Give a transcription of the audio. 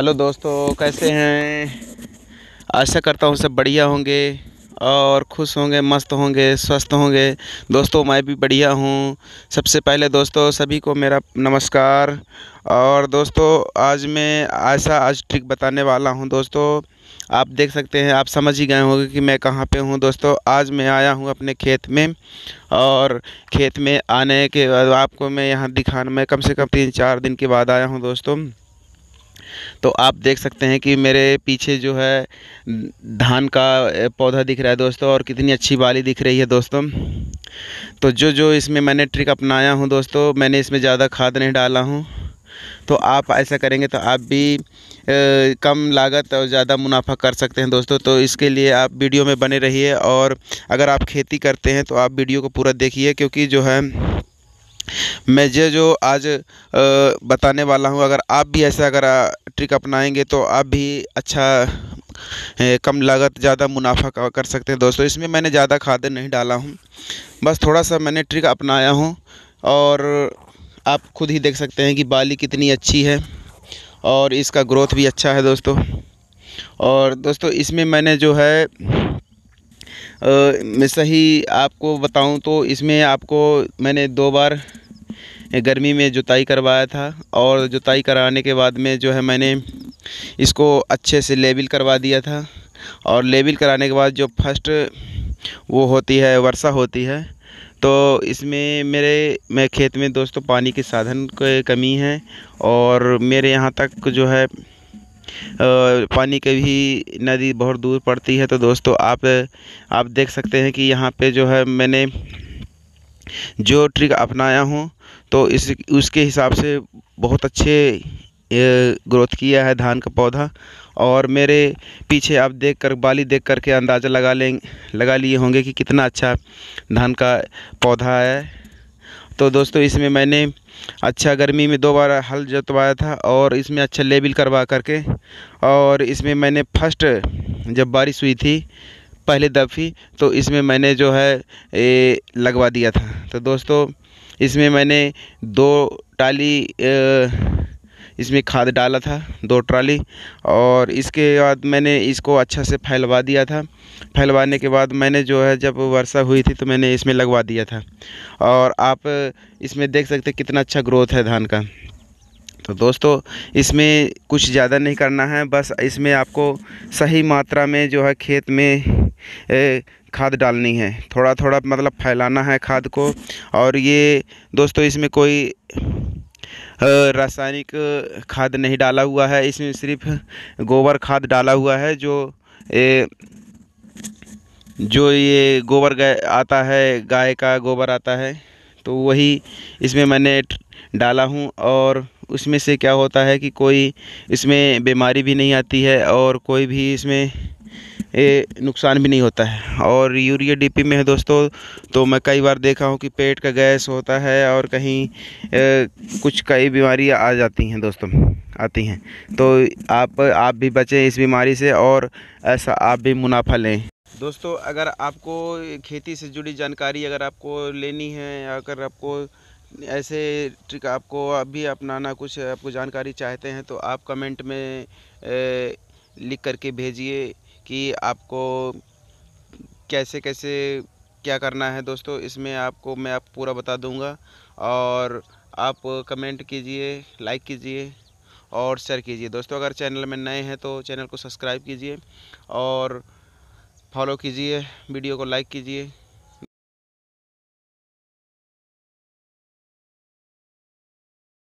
hello दोस्तों कैसे हैं आशा करता हूँ सब बढ़िया होंगे और खुश होंगे मस्त होंगे स्वस्थ होंगे दोस्तों मैं भी बढ़िया हूँ सबसे पहले दोस्तों सभी को मेरा नमस्कार और दोस्तों आज मैं ऐसा आज ट्रिक बताने वाला हूँ दोस्तों आप देख सकते हैं आप समझ ही गए होंगे कि मैं कहाँ पे हूँ दोस्तों आज मैं आया हूँ अपने खेत में और खेत में आने के बाद आपको मैं यहाँ दिखाना मैं कम से कम तीन चार दिन के बाद आया हूँ दोस्तों तो आप देख सकते हैं कि मेरे पीछे जो है धान का पौधा दिख रहा है दोस्तों और कितनी अच्छी बाली दिख रही है दोस्तों तो जो जो इसमें मैंने ट्रिक अपनाया हूँ दोस्तों मैंने इसमें ज़्यादा खाद नहीं डाला हूँ तो आप ऐसा करेंगे तो आप भी आ, कम लागत और ज़्यादा मुनाफा कर सकते हैं दोस्तों तो इसके लिए आप वीडियो में बने रहिए और अगर आप खेती करते हैं तो आप वीडियो को पूरा देखिए क्योंकि जो है मैं जो जो आज बताने वाला हूँ अगर आप भी ऐसा अगर ट्रिक अपनाएंगे तो आप भी अच्छा कम लागत ज़्यादा मुनाफा कर सकते हैं दोस्तों इसमें मैंने ज़्यादा खाद नहीं डाला हूँ बस थोड़ा सा मैंने ट्रिक अपनाया हूँ और आप खुद ही देख सकते हैं कि बाली कितनी अच्छी है और इसका ग्रोथ भी अच्छा है दोस्तों और दोस्तों इसमें मैंने जो है मैं सही आपको बताऊं तो इसमें आपको मैंने दो बार गर्मी में जुताई करवाया था और जुताई कराने के बाद में जो है मैंने इसको अच्छे से लेबल करवा दिया था और लेबल कराने के बाद जो फर्स्ट वो होती है वर्षा होती है तो इसमें मेरे मैं खेत में दोस्तों पानी के साधन की कमी है और मेरे यहाँ तक जो है पानी के भी नदी बहुत दूर पड़ती है तो दोस्तों आप आप देख सकते हैं कि यहाँ पे जो है मैंने जो ट्रिक अपनाया हूँ तो इस उसके हिसाब से बहुत अच्छे ग्रोथ किया है धान का पौधा और मेरे पीछे आप देख कर बाली देख कर के अंदाज़ा लगा लें लगा लिए होंगे कि कितना अच्छा धान का पौधा है तो दोस्तों इसमें मैंने अच्छा गर्मी में दो बार हल जोतवाया था और इसमें अच्छा लेबिल करवा करके और इसमें मैंने फर्स्ट जब बारिश हुई थी पहले दफ़ी तो इसमें मैंने जो है ए, लगवा दिया था तो दोस्तों इसमें मैंने दो टाली ए, इसमें खाद डाला था दो ट्राली और इसके बाद मैंने इसको अच्छा से फैलवा दिया था फैलवाने के बाद मैंने जो है जब वर्षा हुई थी तो मैंने इसमें लगवा दिया था और आप इसमें देख सकते कितना अच्छा ग्रोथ है धान का तो दोस्तों इसमें कुछ ज़्यादा नहीं करना है बस इसमें आपको सही मात्रा में जो है खेत में ए, खाद डालनी है थोड़ा थोड़ा मतलब फैलाना है खाद को और ये दोस्तों इसमें कोई रासायनिक खाद नहीं डाला हुआ है इसमें सिर्फ गोबर खाद डाला हुआ है जो ए, जो ये गोबर गाय आता है गाय का गोबर आता है तो वही इसमें मैंने डाला हूँ और उसमें से क्या होता है कि कोई इसमें बीमारी भी नहीं आती है और कोई भी इसमें नुकसान भी नहीं होता है और यूरिया डीपी में है दोस्तों तो मैं कई बार देखा हूँ कि पेट का गैस होता है और कहीं ए, कुछ कई बीमारियाँ आ जाती हैं दोस्तों आती हैं तो आप आप भी बचें इस बीमारी से और ऐसा आप भी मुनाफा लें दोस्तों अगर आपको खेती से जुड़ी जानकारी अगर आपको लेनी है अगर आपको ऐसे ट्रिक आपको अभी अपनाना कुछ आपको जानकारी चाहते हैं तो आप कमेंट में ए, लिख करके भेजिए कि आपको कैसे कैसे क्या करना है दोस्तों इसमें आपको मैं आप पूरा बता दूंगा और आप कमेंट कीजिए लाइक कीजिए और शेयर कीजिए दोस्तों अगर चैनल में नए हैं तो चैनल को सब्सक्राइब कीजिए और फॉलो कीजिए वीडियो को लाइक कीजिए